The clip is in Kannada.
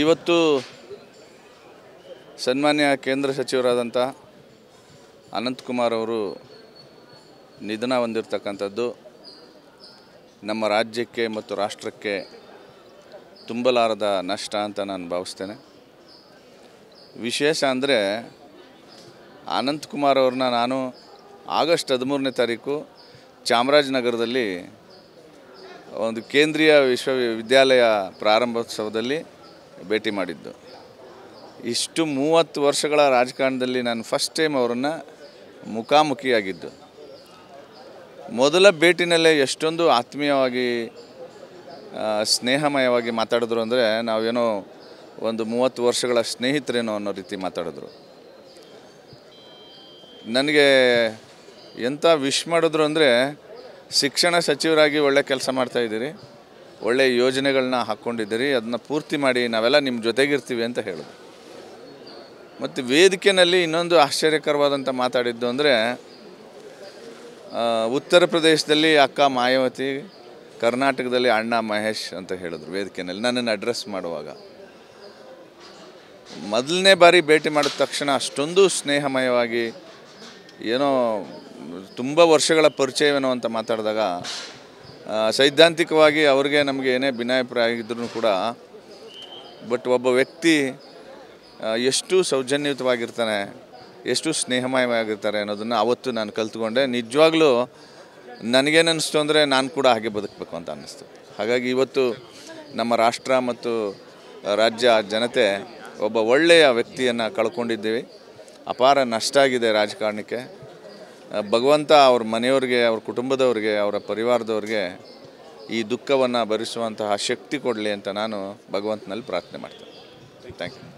ಇವತ್ತು ಸನ್ಮಾನ್ಯ ಕೇಂದ್ರ ಸಚಿವರಾದಂಥ ಅನಂತಕುಮಾರ್ ಅವರು ನಿಧನ ಹೊಂದಿರತಕ್ಕಂಥದ್ದು ನಮ್ಮ ರಾಜ್ಯಕ್ಕೆ ಮತ್ತು ರಾಷ್ಟ್ರಕ್ಕೆ ತುಂಬಲಾರದ ನಷ್ಟ ಅಂತ ನಾನು ಭಾವಿಸ್ತೇನೆ ವಿಶೇಷ ಅಂದರೆ ಅನಂತಕುಮಾರ್ ಅವ್ರನ್ನ ನಾನು ಆಗಸ್ಟ್ ಹದಿಮೂರನೇ ತಾರೀಕು ಚಾಮರಾಜನಗರದಲ್ಲಿ ಒಂದು ಕೇಂದ್ರೀಯ ವಿಶ್ವವಿದ್ಯಾಲಯ ಪ್ರಾರಂಭೋತ್ಸವದಲ್ಲಿ ಭೇಟಿ ಮಾಡಿದ್ದು ಇಷ್ಟು ಮೂವತ್ತು ವರ್ಷಗಳ ರಾಜಕಾರಣದಲ್ಲಿ ನಾನು ಫಸ್ಟ್ ಟೈಮ್ ಅವರನ್ನು ಮುಖಾಮುಖಿಯಾಗಿದ್ದು ಮೊದಲ ಭೇಟಿನಲ್ಲೇ ಎಷ್ಟೊಂದು ಆತ್ಮೀಯವಾಗಿ ಸ್ನೇಹಮಯವಾಗಿ ಮಾತಾಡಿದ್ರು ಅಂದರೆ ನಾವೇನೋ ಒಂದು ಮೂವತ್ತು ವರ್ಷಗಳ ಸ್ನೇಹಿತರೇನೋ ಅನ್ನೋ ರೀತಿ ಮಾತಾಡಿದ್ರು ನನಗೆ ಎಂಥ ವಿಶ್ ಮಾಡಿದ್ರು ಅಂದರೆ ಶಿಕ್ಷಣ ಸಚಿವರಾಗಿ ಒಳ್ಳೆ ಕೆಲಸ ಮಾಡ್ತಾಯಿದ್ದೀರಿ ಒಳ್ಳೆಯ ಯೋಜನೆಗಳನ್ನ ಹಾಕ್ಕೊಂಡಿದ್ದೀರಿ ಅದನ್ನ ಪೂರ್ತಿ ಮಾಡಿ ನಾವೆಲ್ಲ ನಿಮ್ಮ ಜೊತೆಗಿರ್ತೀವಿ ಅಂತ ಹೇಳೋದು ಮತ್ತು ವೇದಿಕೆಯಲ್ಲಿ ಇನ್ನೊಂದು ಆಶ್ಚರ್ಯಕರವಾದಂಥ ಮಾತಾಡಿದ್ದು ಅಂದರೆ ಉತ್ತರ ಪ್ರದೇಶದಲ್ಲಿ ಅಕ್ಕ ಮಾಯಾವತಿ ಕರ್ನಾಟಕದಲ್ಲಿ ಅಣ್ಣ ಮಹೇಶ್ ಅಂತ ಹೇಳಿದ್ರು ವೇದಿಕೆಯಲ್ಲಿ ನನ್ನನ್ನು ಅಡ್ರೆಸ್ ಮಾಡುವಾಗ ಮೊದಲನೇ ಬಾರಿ ಭೇಟಿ ಮಾಡಿದ ತಕ್ಷಣ ಅಷ್ಟೊಂದು ಸ್ನೇಹಮಯವಾಗಿ ಏನೋ ತುಂಬ ವರ್ಷಗಳ ಪರಿಚಯವೇನೋ ಅಂತ ಮಾತಾಡಿದಾಗ ಸೈದ್ಧಾಂತಿಕವಾಗಿ ಅವ್ರಿಗೆ ನಮಗೆ ಏನೇ ಭಿನ್ನಾಭಿಪ್ರಾಯ ಇದ್ರೂ ಕೂಡ ಬಟ್ ಒಬ್ಬ ವ್ಯಕ್ತಿ ಎಷ್ಟು ಸೌಜನ್ಯುತವಾಗಿರ್ತಾನೆ ಎಷ್ಟು ಸ್ನೇಹಮಯವಾಗಿರ್ತಾರೆ ಅನ್ನೋದನ್ನು ಅವತ್ತು ನಾನು ಕಲ್ತ್ಕೊಂಡೆ ನಿಜವಾಗ್ಲೂ ನನಗೇನಿಸ್ತು ಅಂದರೆ ನಾನು ಕೂಡ ಹಾಗೆ ಬದುಕಬೇಕು ಅಂತ ಅನ್ನಿಸ್ತು ಹಾಗಾಗಿ ಇವತ್ತು ನಮ್ಮ ರಾಷ್ಟ್ರ ಮತ್ತು ರಾಜ್ಯ ಜನತೆ ಒಬ್ಬ ಒಳ್ಳೆಯ ವ್ಯಕ್ತಿಯನ್ನು ಕಳ್ಕೊಂಡಿದ್ದೀವಿ ಅಪಾರ ನಷ್ಟ ಆಗಿದೆ ರಾಜಕಾರಣಕ್ಕೆ ಭಗವಂತ ಅವ್ರ ಮನೆಯವ್ರಿಗೆ ಅವ್ರ ಕುಟುಂಬದವ್ರಿಗೆ ಅವರ ಪರಿವಾರದವ್ರಿಗೆ ಈ ದುಃಖವನ್ನು ಭರಿಸುವಂತಹ ಶಕ್ತಿ ಕೊಡಲಿ ಅಂತ ನಾನು ಭಗವಂತನಲ್ಲಿ ಪ್ರಾರ್ಥನೆ ಮಾಡ್ತೇನೆ ಥ್ಯಾಂಕ್ ಯು